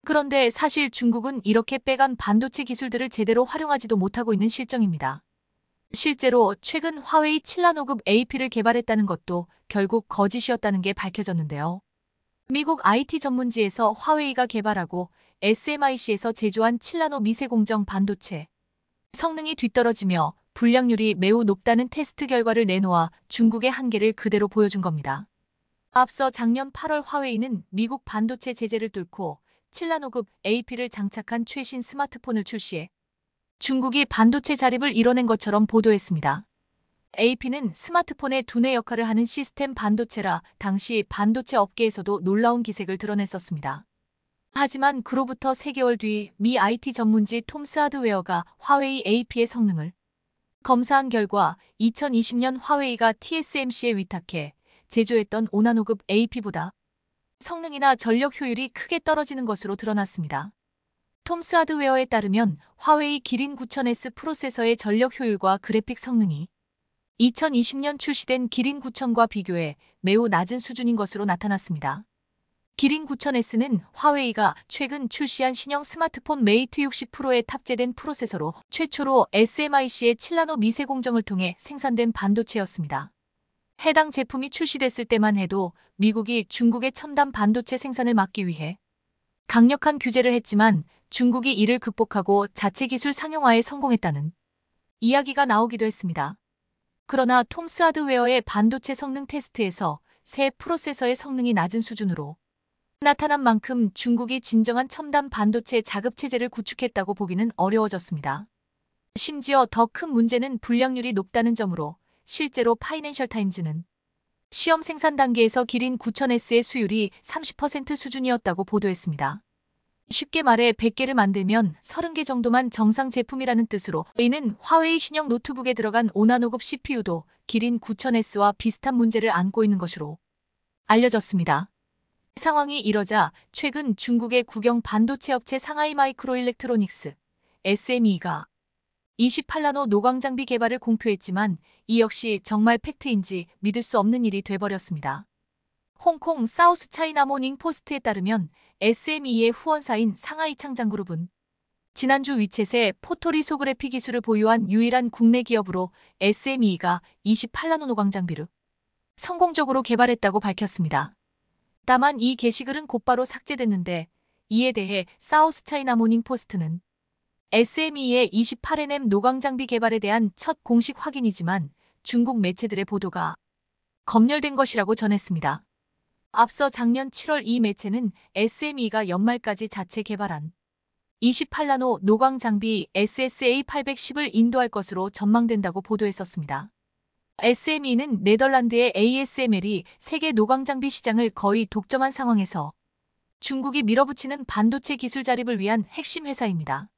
그런데 사실 중국은 이렇게 빼간 반도체 기술들을 제대로 활용하지도 못하고 있는 실정입니다. 실제로 최근 화웨이 칠라노급 AP를 개발했다는 것도 결국 거짓이었다는 게 밝혀졌는데요. 미국 IT 전문지에서 화웨이가 개발하고 SMIC에서 제조한 칠라노 미세공정 반도체. 성능이 뒤떨어지며 불량률이 매우 높다는 테스트 결과를 내놓아 중국의 한계를 그대로 보여준 겁니다. 앞서 작년 8월 화웨이는 미국 반도체 제재를 뚫고 7나노급 AP를 장착한 최신 스마트폰을 출시해 중국이 반도체 자립을 이뤄낸 것처럼 보도했습니다. AP는 스마트폰의 두뇌 역할을 하는 시스템 반도체라 당시 반도체 업계에서도 놀라운 기색을 드러냈었습니다. 하지만 그로부터 3개월 뒤 미 IT 전문지 톰스 하드웨어가 화웨이 AP의 성능을 검사한 결과 2020년 화웨이가 TSMC에 위탁해 제조했던 오나노급 AP보다 성능이나 전력 효율이 크게 떨어지는 것으로 드러났습니다. 톰스 하드웨어에 따르면 화웨이 기린 9000S 프로세서의 전력 효율과 그래픽 성능이 2020년 출시된 기린 9000과 비교해 매우 낮은 수준인 것으로 나타났습니다. 기린 9000S는 화웨이가 최근 출시한 신형 스마트폰 메이트 60 프로에 탑재된 프로세서로 최초로 SMIC의 칠라노 미세 공정을 통해 생산된 반도체였습니다. 해당 제품이 출시됐을 때만 해도 미국이 중국의 첨단 반도체 생산을 막기 위해 강력한 규제를 했지만 중국이 이를 극복하고 자체 기술 상용화에 성공했다는 이야기가 나오기도 했습니다. 그러나 톰스 하드웨어의 반도체 성능 테스트에서 새 프로세서의 성능이 낮은 수준으로 나타난 만큼 중국이 진정한 첨단 반도체 자급체제를 구축했다고 보기는 어려워졌습니다. 심지어 더 큰 문제는 불량률이 높다는 점으로 실제로 파이낸셜 타임즈는 시험 생산 단계에서 기린 9000S의 수율이 30% 수준이었다고 보도했습니다. 쉽게 말해 100개를 만들면 30개 정도만 정상 제품이라는 뜻으로 a 는 화웨이 신형 노트북에 들어간 5나노급 CPU도 기린 9000S와 비슷한 문제를 안고 있는 것으로 알려졌습니다. 상황이 이러자 최근 중국의 국영 반도체 업체 상하이 마이크로 일렉트로닉스 SME가 28나노 노광장비 개발을 공표했지만 이 역시 정말 팩트인지 믿을 수 없는 일이 돼버렸습니다. 홍콩 사우스 차이나 모닝 포스트에 따르면 SME의 후원사인 상하이 창장그룹은 지난주 위챗에 포토리소그래피 기술을 보유한 유일한 국내 기업으로 SME가 28나노 노광장비를 성공적으로 개발했다고 밝혔습니다. 다만 이 게시글은 곧바로 삭제됐는데 이에 대해 사우스 차이나 모닝 포스트는 SME의 28nm 노광장비 개발에 대한 첫 공식 확인이지만 중국 매체들의 보도가 검열된 것이라고 전했습니다. 앞서 작년 7월 이 매체는 SME가 연말까지 자체 개발한 28나노 노광 장비 SSA810을 인도할 것으로 전망된다고 보도했었습니다. SME는 네덜란드의 ASML이 세계 노광 장비 시장을 거의 독점한 상황에서 중국이 밀어붙이는 반도체 기술 자립을 위한 핵심 회사입니다.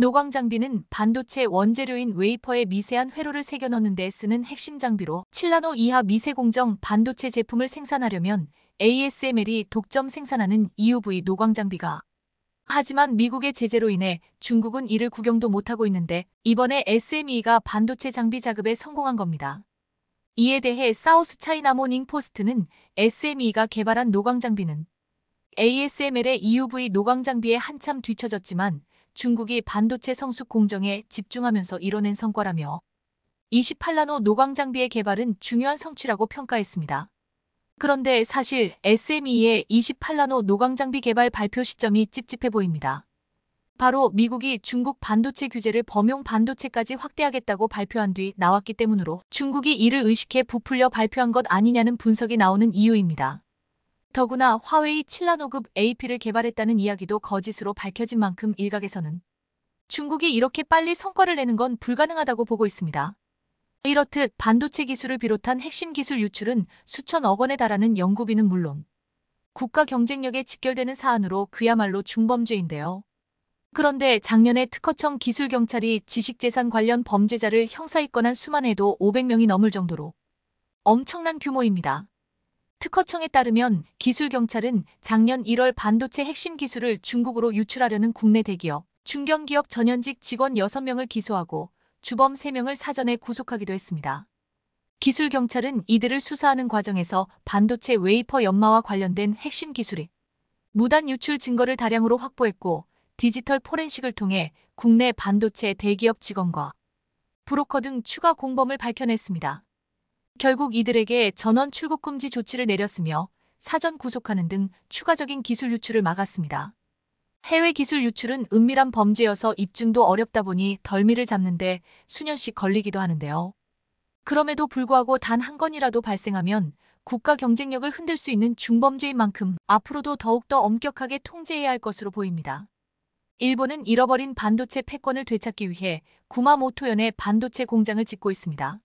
노광 장비는 반도체 원재료인 웨이퍼에 미세한 회로를 새겨 넣는 데 쓰는 핵심 장비로 7나노 이하 미세 공정 반도체 제품을 생산하려면 ASML이 독점 생산하는 EUV 노광 장비가 하지만 미국의 제재로 인해 중국은 이를 구경도 못하고 있는데 이번에 SME가 반도체 장비 작업에 성공한 겁니다. 이에 대해 사우스 차이나 모닝 포스트는 SME가 개발한 노광 장비는 ASML의 EUV 노광 장비에 한참 뒤쳐졌지만 중국이 반도체 성숙 공정에 집중하면서 이뤄낸 성과라며 28나노 노광 장비의 개발은 중요한 성취라고 평가했습니다. 그런데 사실 SME의 28나노 노광 장비 개발 발표 시점이 찝찝해 보입니다. 바로 미국이 중국 반도체 규제를 범용 반도체까지 확대하겠다고 발표한 뒤 나왔기 때문으로 중국이 이를 의식해 부풀려 발표한 것 아니냐는 분석이 나오는 이유입니다. 더구나 화웨이 칠라노급 AP를 개발했다는 이야기도 거짓으로 밝혀진 만큼 일각에서는 중국이 이렇게 빨리 성과를 내는 건 불가능하다고 보고 있습니다. 이렇듯 반도체 기술을 비롯한 핵심 기술 유출은 수천억 원에 달하는 연구비는 물론 국가 경쟁력에 직결되는 사안으로 그야말로 중범죄인데요. 그런데 작년에 특허청 기술경찰이 지식재산 관련 범죄자를 형사 입건한 수만 해도 500명이 넘을 정도로 엄청난 규모입니다. 특허청에 따르면 기술경찰은 작년 1월 반도체 핵심 기술을 중국으로 유출하려는 국내 대기업, 중견기업 전현직 직원 6명을 기소하고 주범 3명을 사전에 구속하기도 했습니다. 기술경찰은 이들을 수사하는 과정에서 반도체 웨이퍼 연마와 관련된 핵심 기술이 무단 유출 증거를 다량으로 확보했고 디지털 포렌식을 통해 국내 반도체 대기업 직원과 브로커 등 추가 공범을 밝혀냈습니다. 결국 이들에게 전원 출국 금지 조치를 내렸으며 사전 구속하는 등 추가적인 기술 유출을 막았습니다. 해외 기술 유출은 은밀한 범죄여서 입증도 어렵다 보니 덜미를 잡는데 수년씩 걸리기도 하는데요. 그럼에도 불구하고 단 한 건이라도 발생하면 국가 경쟁력을 흔들 수 있는 중범죄인 만큼 앞으로도 더욱더 엄격하게 통제해야 할 것으로 보입니다. 일본은 잃어버린 반도체 패권을 되찾기 위해 구마모토현에 반도체 공장을 짓고 있습니다.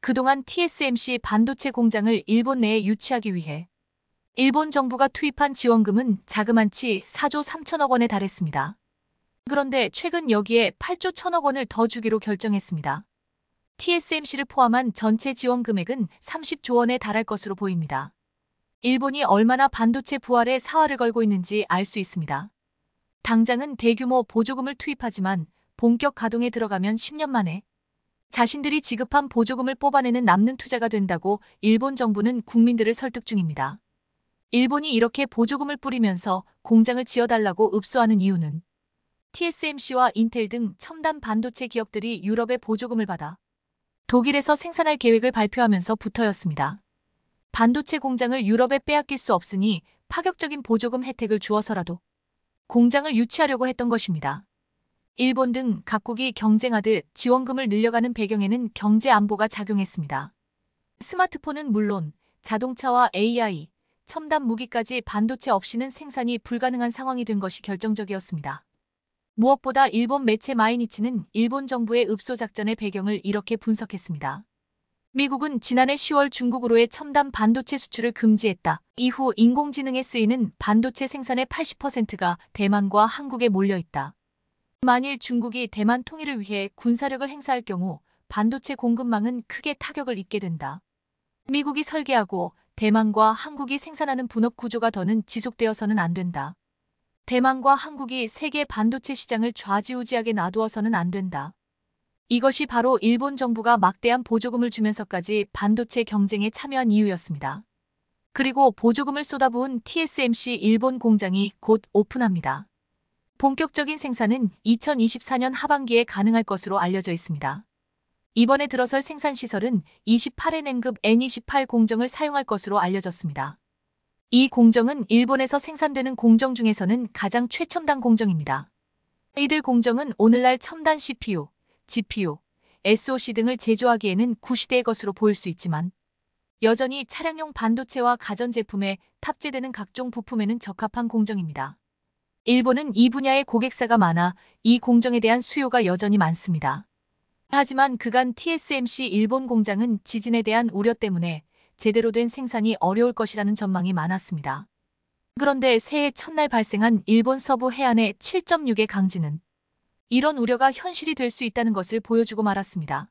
그동안 TSMC 반도체 공장을 일본 내에 유치하기 위해 일본 정부가 투입한 지원금은 자그만치 4조 3천억 원에 달했습니다. 그런데 최근 여기에 8조 1천억 원을 더 주기로 결정했습니다. TSMC를 포함한 전체 지원 금액은 30조 원에 달할 것으로 보입니다. 일본이 얼마나 반도체 부활에 사활을 걸고 있는지 알 수 있습니다. 당장은 대규모 보조금을 투입하지만 본격 가동에 들어가면 10년 만에 자신들이 지급한 보조금을 뽑아내는 남는 투자가 된다고 일본 정부는 국민들을 설득 중입니다. 일본이 이렇게 보조금을 뿌리면서 공장을 지어달라고 읍소하는 이유는 TSMC와 인텔 등 첨단 반도체 기업들이 유럽의 보조금을 받아 독일에서 생산할 계획을 발표하면서 붙어였습니다. 반도체 공장을 유럽에 빼앗길 수 없으니 파격적인 보조금 혜택을 주어서라도 공장을 유치하려고 했던 것입니다. 일본 등 각국이 경쟁하듯 지원금을 늘려가는 배경에는 경제 안보가 작용했습니다. 스마트폰은 물론 자동차와 AI, 첨단 무기까지 반도체 없이는 생산이 불가능한 상황이 된 것이 결정적이었습니다. 무엇보다 일본 매체 마이니치는 일본 정부의 읍소 작전의 배경을 이렇게 분석했습니다. 미국은 지난해 10월 중국으로의 첨단 반도체 수출을 금지했다. 이후 인공지능에 쓰이는 반도체 생산의 80%가 대만과 한국에 몰려있다. 만일 중국이 대만 통일을 위해 군사력을 행사할 경우 반도체 공급망은 크게 타격을 입게 된다. 미국이 설계하고 대만과 한국이 생산하는 분업 구조가 더는 지속되어서는 안 된다. 대만과 한국이 세계 반도체 시장을 좌지우지하게 놔두어서는 안 된다. 이것이 바로 일본 정부가 막대한 보조금을 주면서까지 반도체 경쟁에 참여한 이유였습니다. 그리고 보조금을 쏟아부은 TSMC 일본 공장이 곧 오픈합니다. 본격적인 생산은 2024년 하반기에 가능할 것으로 알려져 있습니다. 이번에 들어설 생산시설은 28N급 N28 공정을 사용할 것으로 알려졌습니다. 이 공정은 일본에서 생산되는 공정 중에서는 가장 최첨단 공정입니다. 이들 공정은 오늘날 첨단 CPU, GPU, SoC 등을 제조하기에는 구시대의 것으로 보일 수 있지만 여전히 차량용 반도체와 가전제품에 탑재되는 각종 부품에는 적합한 공정입니다. 일본은 이 분야의 고객사가 많아 이 공정에 대한 수요가 여전히 많습니다. 하지만 그간 TSMC 일본 공장은 지진에 대한 우려 때문에 제대로 된 생산이 어려울 것이라는 전망이 많았습니다. 그런데 새해 첫날 발생한 일본 서부 해안의 7.6의 강진은 이런 우려가 현실이 될 수 있다는 것을 보여주고 말았습니다.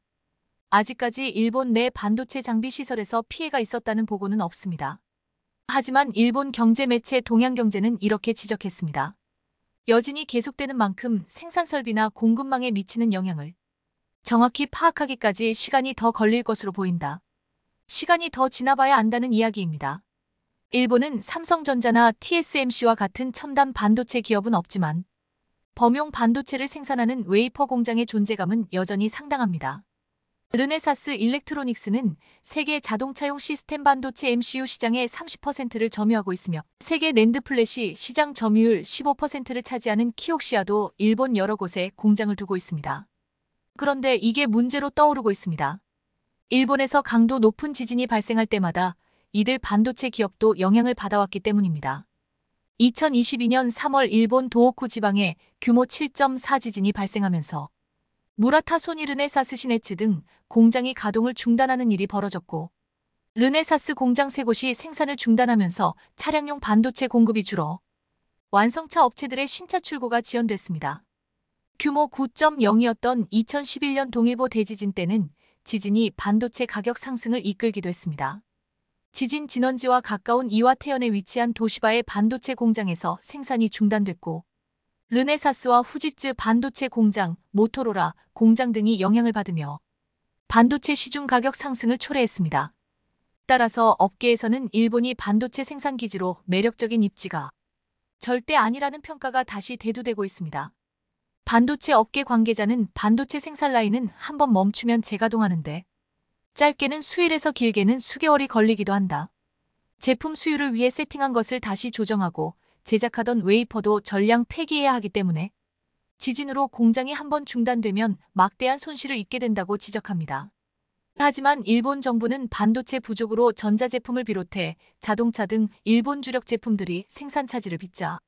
아직까지 일본 내 반도체 장비 시설에서 피해가 있었다는 보고는 없습니다. 하지만 일본 경제 매체 동양경제는 이렇게 지적했습니다. 여진이 계속되는 만큼 생산 설비나 공급망에 미치는 영향을 정확히 파악하기까지 시간이 더 걸릴 것으로 보인다. 시간이 더 지나봐야 안다는 이야기입니다. 일본은 삼성전자나 TSMC와 같은 첨단 반도체 기업은 없지만 범용 반도체를 생산하는 웨이퍼 공장의 존재감은 여전히 상당합니다. 르네사스 일렉트로닉스는 세계 자동차용 시스템 반도체 MCU 시장의 30%를 점유하고 있으며 세계 낸드 플랫이 시장 점유율 15%를 차지하는 키옥시아도 일본 여러 곳에 공장을 두고 있습니다. 그런데 이게 문제로 떠오르고 있습니다. 일본에서 강도 높은 지진이 발생할 때마다 이들 반도체 기업도 영향을 받아왔기 때문입니다. 2022년 3월 일본 도호쿠 지방에 규모 7.4 지진이 발생하면서 무라타손이 르네사스 시네츠 등 공장이 가동을 중단하는 일이 벌어졌고 르네사스 공장 세 곳이 생산을 중단하면서 차량용 반도체 공급이 줄어 완성차 업체들의 신차 출고가 지연됐습니다. 규모 9.0이었던 2011년 동일보 대지진 때는 지진이 반도체 가격 상승을 이끌기도 했습니다. 지진 진원지와 가까운 이와태현에 위치한 도시바의 반도체 공장에서 생산이 중단됐고 르네사스와 후지츠 반도체 공장, 모토로라 공장 등이 영향을 받으며 반도체 시중 가격 상승을 초래했습니다. 따라서 업계에서는 일본이 반도체 생산 기지로 매력적인 입지가 절대 아니라는 평가가 다시 대두되고 있습니다. 반도체 업계 관계자는 반도체 생산 라인은 한번 멈추면 재가동하는데 짧게는 수일에서 길게는 수개월이 걸리기도 한다. 제품 수율을 위해 세팅한 것을 다시 조정하고 제작하던 웨이퍼도 전량 폐기해야 하기 때문에 지진으로 공장이 한 번 중단되면 막대한 손실을 입게 된다고 지적합니다. 하지만 일본 정부는 반도체 부족으로 전자제품을 비롯해 자동차 등 일본 주력 제품들이 생산 차질을 빚자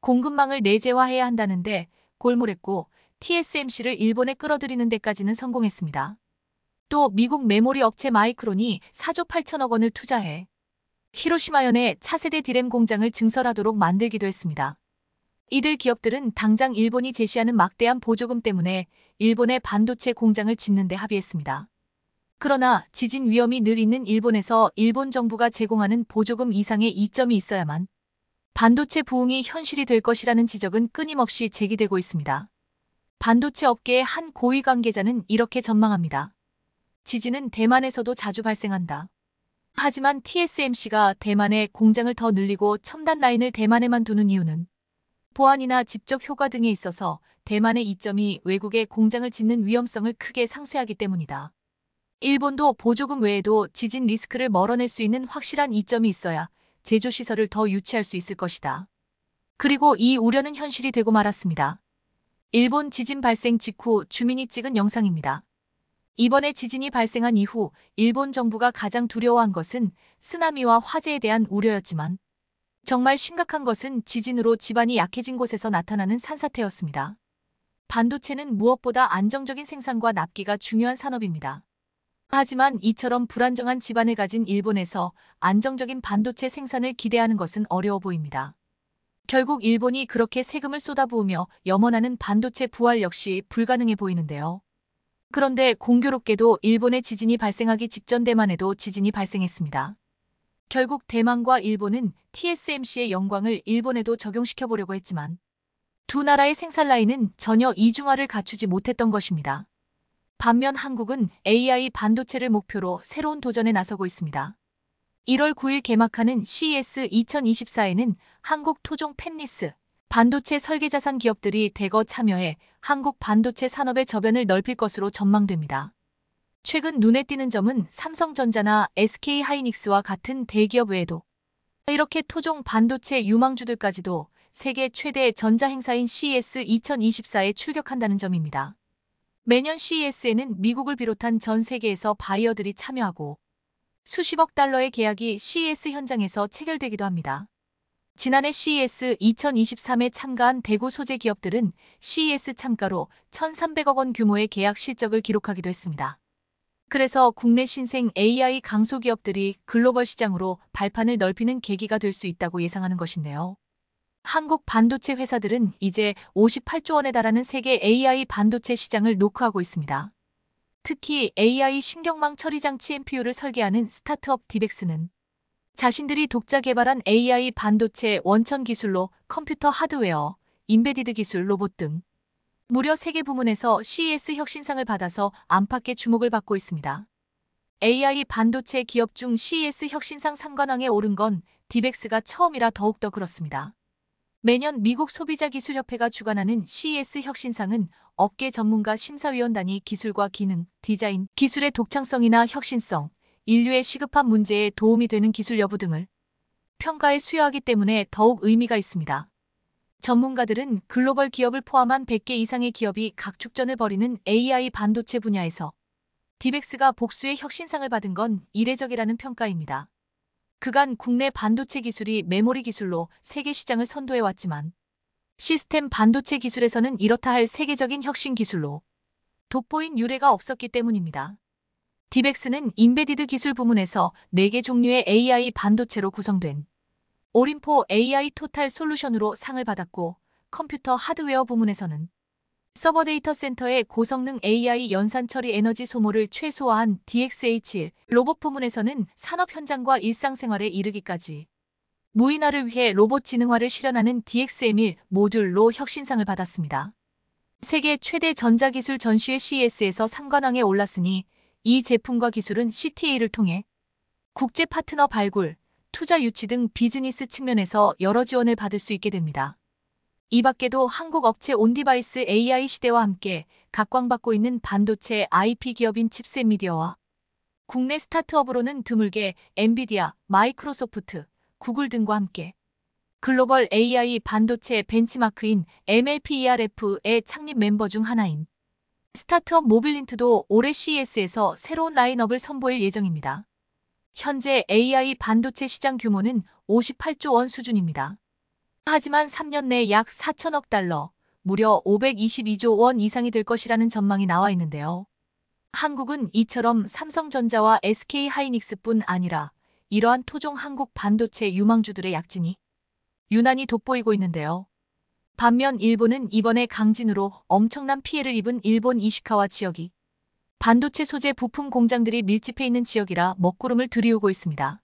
공급망을 내재화해야 한다는데 골몰했고 TSMC를 일본에 끌어들이는 데까지는 성공했습니다. 또 미국 메모리 업체 마이크론이 4조 8천억 원을 투자해 히로시마현의 차세대 디램 공장을 증설하도록 만들기도 했습니다. 이들 기업들은 당장 일본이 제시하는 막대한 보조금 때문에 일본의 반도체 공장을 짓는 데 합의했습니다. 그러나 지진 위험이 늘 있는 일본에서 일본 정부가 제공하는 보조금 이상의 이점이 있어야만 반도체 부흥이 현실이 될 것이라는 지적은 끊임없이 제기되고 있습니다. 반도체 업계의 한 고위 관계자는 이렇게 전망합니다. 지진은 대만에서도 자주 발생한다. 하지만 TSMC가 대만에 공장을 더 늘리고 첨단 라인을 대만에만 두는 이유는 보안이나 집적 효과 등에 있어서 대만의 이점이 외국에 공장을 짓는 위험성을 크게 상쇄하기 때문이다. 일본도 보조금 외에도 지진 리스크를 멀어낼 수 있는 확실한 이점이 있어야 제조시설을 더 유치할 수 있을 것이다. 그리고 이 우려는 현실이 되고 말았습니다. 일본 지진 발생 직후 주민이 찍은 영상입니다. 이번에 지진이 발생한 이후 일본 정부가 가장 두려워한 것은 쓰나미와 화재에 대한 우려였지만 정말 심각한 것은 지진으로 집안이 약해진 곳에서 나타나는 산사태였습니다. 반도체는 무엇보다 안정적인 생산과 납기가 중요한 산업입니다. 하지만 이처럼 불안정한 집안을 가진 일본에서 안정적인 반도체 생산을 기대하는 것은 어려워 보입니다. 결국 일본이 그렇게 세금을 쏟아부으며 염원하는 반도체 부활 역시 불가능해 보이는데요. 그런데 공교롭게도 일본의 지진이 발생하기 직전 대만에도 지진이 발생했습니다. 결국 대만과 일본은 TSMC의 영광을 일본에도 적용시켜 보려고 했지만 두 나라의 생산 라인은 전혀 이중화를 갖추지 못했던 것입니다. 반면 한국은 AI 반도체를 목표로 새로운 도전에 나서고 있습니다. 1월 9일 개막하는 CES 2024에는 한국 토종 펩리스 반도체 설계자산 기업들이 대거 참여해 한국 반도체 산업의 저변을 넓힐 것으로 전망됩니다. 최근 눈에 띄는 점은 삼성전자나 SK하이닉스와 같은 대기업 외에도 이렇게 토종 반도체 유망주들까지도 세계 최대 전자행사인 CES 2024에 출격한다는 점입니다. 매년 CES에는 미국을 비롯한 전 세계에서 바이어들이 참여하고 수십억 달러의 계약이 CES 현장에서 체결되기도 합니다. 지난해 CES 2023에 참가한 대구 소재 기업들은 CES 참가로 1,300억 원 규모의 계약 실적을 기록하기도 했습니다. 그래서 국내 신생 AI 강소 기업들이 글로벌 시장으로 발판을 넓히는 계기가 될 수 있다고 예상하는 것인데요. 한국 반도체 회사들은 이제 58조 원에 달하는 세계 AI 반도체 시장을 노크하고 있습니다. 특히 AI 신경망 처리 장치 MPU를 설계하는 스타트업 디벡스는 자신들이 독자 개발한 AI 반도체 원천 기술로 컴퓨터 하드웨어, 인베디드 기술 로봇 등 무려 3개 부문에서 CES 혁신상을 받아서 안팎의 주목을 받고 있습니다. AI 반도체 기업 중 CES 혁신상 상관왕에 오른 건 디벡스가 처음이라 더욱더 그렇습니다. 매년 미국 소비자기술협회가 주관하는 CES 혁신상은 업계 전문가 심사위원단이 기술과 기능, 디자인, 기술의 독창성이나 혁신성, 인류의 시급한 문제에 도움이 되는 기술 여부 등을 평가에 수여하기 때문에 더욱 의미가 있습니다. 전문가들은 글로벌 기업을 포함한 100개 이상의 기업이 각축전을 벌이는 AI 반도체 분야에서 디벡스가 복수의 혁신상을 받은 건 이례적이라는 평가입니다. 그간 국내 반도체 기술이 메모리 기술로 세계 시장을 선도해왔지만 시스템 반도체 기술에서는 이렇다 할 세계적인 혁신 기술로 돋보인 유례가 없었기 때문입니다. 디벡스는 인베디드 기술 부문에서 4개 종류의 AI 반도체로 구성된 오림포 AI 토탈 솔루션으로 상을 받았고 컴퓨터 하드웨어 부문에서는 서버 데이터 센터의 고성능 AI 연산 처리 에너지 소모를 최소화한 d x h 로봇 부문에서는 산업 현장과 일상생활에 이르기까지 무인화를 위해 로봇 지능화를 실현하는 DXM1 모듈로 혁신상을 받았습니다. 세계 최대 전자기술 전시회 CES에서 상관왕에 올랐으니 이 제품과 기술은 CTA를 통해 국제 파트너 발굴, 투자 유치 등 비즈니스 측면에서 여러 지원을 받을 수 있게 됩니다. 이 밖에도 한국 업체 온디바이스 AI 시대와 함께 각광받고 있는 반도체 IP 기업인 칩셋미디어와 국내 스타트업으로는 드물게 엔비디아, 마이크로소프트, 구글 등과 함께 글로벌 AI 반도체 벤치마크인 MLPERF의 창립 멤버 중 하나인 스타트업 모빌린트도 올해 CES에서 새로운 라인업을 선보일 예정입니다. 현재 AI 반도체 시장 규모는 58조 원 수준입니다. 하지만 3년 내 약 4천억 달러, 무려 522조 원 이상이 될 것이라는 전망이 나와 있는데요. 한국은 이처럼 삼성전자와 SK하이닉스뿐 아니라 이러한 토종 한국 반도체 유망주들의 약진이 유난히 돋보이고 있는데요. 반면 일본은 이번에 강진으로 엄청난 피해를 입은 일본 이시카와 지역이 반도체 소재 부품 공장들이 밀집해 있는 지역이라 먹구름을 들이우고 있습니다.